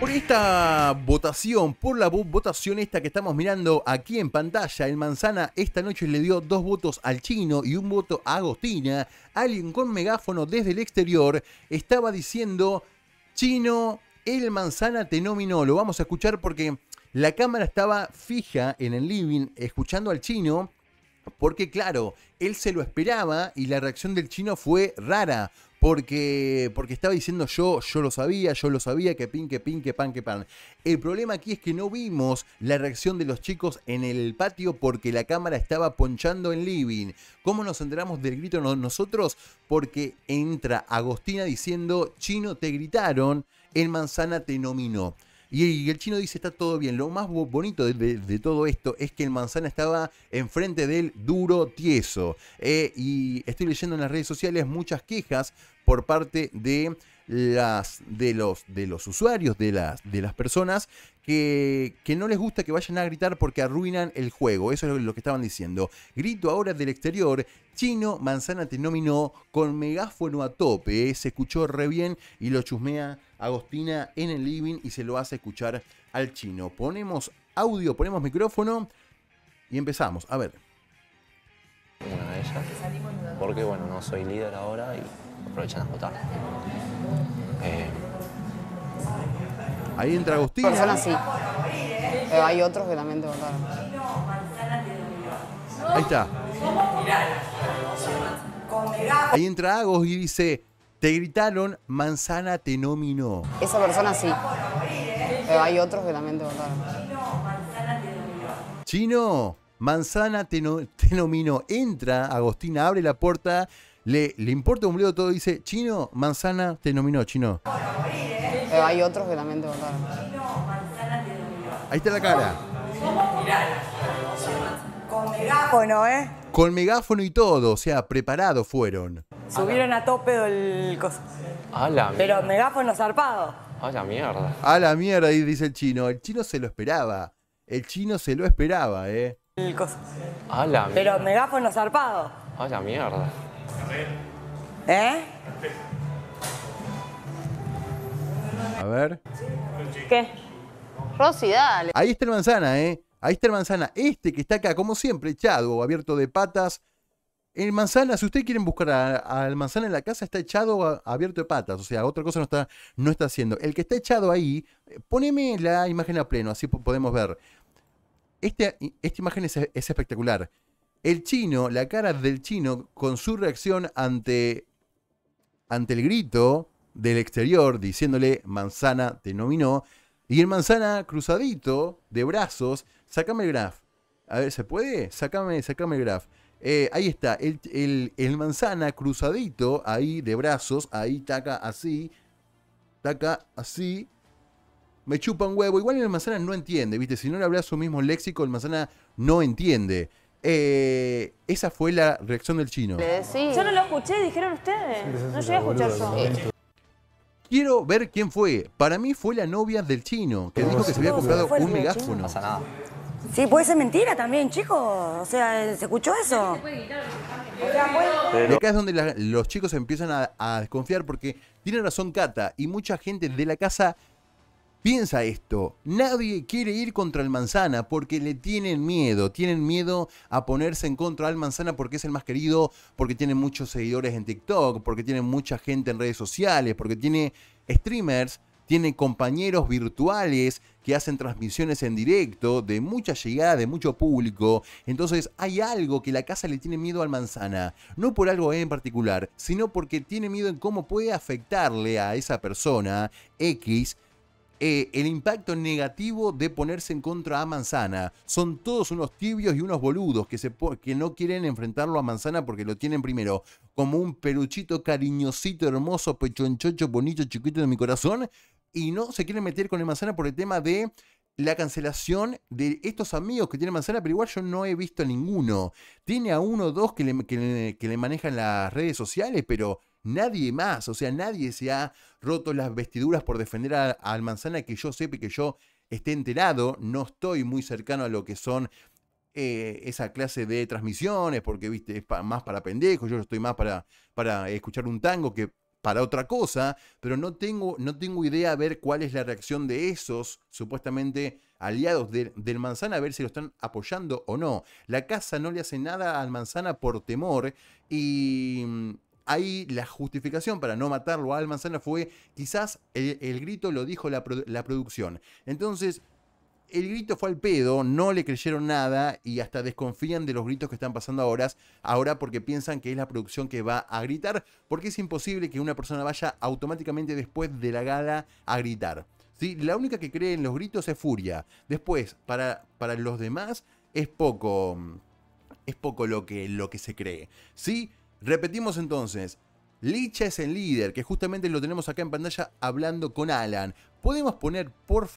Por esta votación, por la votación esta que estamos mirando aquí en pantalla, el Manzana esta noche le dio dos votos al chino y un voto a Agostina. Alguien con megáfono desde el exterior estaba diciendo, chino, el Manzana te nominó. Lo vamos a escuchar porque la cámara estaba fija en el living escuchando al chino. Porque claro, él se lo esperaba y la reacción del chino fue rara. Porque, porque estaba diciendo yo, yo lo sabía, yo lo sabía, que pin, que pin, que pan, que pan. El problema aquí es que no vimos la reacción de los chicos en el patio porque la cámara estaba ponchando en living. ¿Cómo nos enteramos del grito nosotros? Porque entra Agostina diciendo, chino, te gritaron, el manzana te nominó. Y, el chino dice, está todo bien. Lo más bonito de, todo esto es que el manzana estaba enfrente del duro tieso. Eh, y estoy leyendo en las redes sociales muchas quejas por parte de las, de, los, usuarios, de las, de las personas que, no les gusta que vayan a gritar porque arruinan el juego. Eso es lo que estaban diciendo. Grito ahora del exterior. Chino Manzana te nominó con megáfono a tope. Eh, se escuchó re bien y lo chusmea Agostina en el living y se lo hace escuchar al chino. Ponemos audio, ponemos micrófono y empezamos. A ver. Una de Porque bueno, no soy líder ahora y aprovechan a votar. Eh, ahí entra Agustín. Personas sí. Pero hay otros que también te votaron. Ahí está. Ahí entra Agos y dice, te gritaron, Manzana te nominó. Esa persona sí. Pero hay otros que también te votaron. Chino, Manzana te, no, te nominó. Entra, Agostina, abre la puerta le, importa un bledo todo, dice, Chino, Manzana te nominó, Chino. Eh, hay otros que también te Ahí está la cara. Con megáfono, ¿eh? Con megáfono y todo, o sea, preparados fueron. Subieron a tope el coso. Pero megáfono zarpado. A la mierda. A la mierda, dice el chino. El chino se lo esperaba. El chino se lo esperaba, ¿eh? El mierda. Pero megáfono zarpado. A la mierda. ¿Eh? A ver. ¿Qué? Rosy, dale. Ahí está el manzana, ¿eh? Ahí está el manzana. Este que está acá, como siempre, echado, abierto de patas. El manzana, si ustedes quieren buscar al manzana en la casa, está echado abierto de patas. O sea, otra cosa no está, no está haciendo. El que está echado ahí, poneme la imagen a pleno, así podemos ver. Este, esta imagen es espectacular el chino, la cara del chino con su reacción ante, ante el grito del exterior diciéndole manzana te nominó y el manzana cruzadito de brazos, sacame el graf. A ver, ¿se puede? Sácame sacame el graf. Eh, ahí está, el, el, manzana cruzadito ahí de brazos, ahí taca así, taca así. Me chupa un huevo. Igual el manzana no entiende, ¿viste? Si no le habla su mismo léxico, el manzana no entiende. Eh, esa fue la reacción del chino. Yo no lo escuché, dijeron ustedes. no llegué a escuchar eso eh. Quiero ver quién fue. Para mí fue la novia del chino, que dijo que se había comprado un megáfono. Sí, puede ser mentira también, chicos. O sea, ¿se escuchó eso? acá es donde los chicos empiezan a, a, desconfiar porque tiene razón Cata y mucha gente de la casa Piensa esto, nadie quiere ir contra el manzana porque le tienen miedo, tienen miedo a ponerse en contra del manzana porque es el más querido, porque tiene muchos seguidores en TikTok, porque tiene mucha gente en redes sociales, porque tiene streamers, tiene compañeros virtuales que hacen transmisiones en directo, de mucha llegada, de mucho público. Entonces hay algo que la casa le tiene miedo al manzana, no por algo en particular, sino porque tiene miedo en cómo puede afectarle a esa persona X eh, el impacto negativo de ponerse en contra a Manzana. Son todos unos tibios y unos boludos que, se no quieren enfrentarlo a Manzana porque lo tienen primero como un peluchito cariñosito, hermoso, pechonchocho, bonito, chiquito de mi corazón. Y no se quieren meter con Manzana por el tema de la cancelación de estos amigos que tiene Manzana, pero igual yo no he visto a ninguno. Tiene a uno o dos que que le manejan las redes sociales, pero nadie más, o sea, nadie se ha roto las vestiduras por defender al Manzana que yo sepa y que yo esté enterado, no estoy muy cercano a lo que son eh, esa clase de transmisiones, porque viste, es más para pendejos, yo estoy más para, para escuchar un tango que para otra cosa, pero no tengo, no tengo idea a ver cuál es la reacción de esos supuestamente aliados del Manzana, a ver si lo están apoyando o no. La casa no le hace nada al Manzana por temor y ahí la justificación para no matarlo a Al fue quizás el, grito lo dijo la, producción. Entonces, el grito fue al pedo, no le creyeron nada y hasta desconfían de los gritos que están pasando ahora, ahora porque piensan que es la producción que va a gritar, porque es imposible que una persona vaya automáticamente después de la gala a gritar. ¿sí? La única que cree en los gritos es Furia. Después, para, para los demás, es poco. Es poco lo que, lo que se cree. ¿sí? Repetimos entonces, Licha es el líder, que justamente lo tenemos acá en pantalla hablando con Alan. ¿Podemos poner, por favor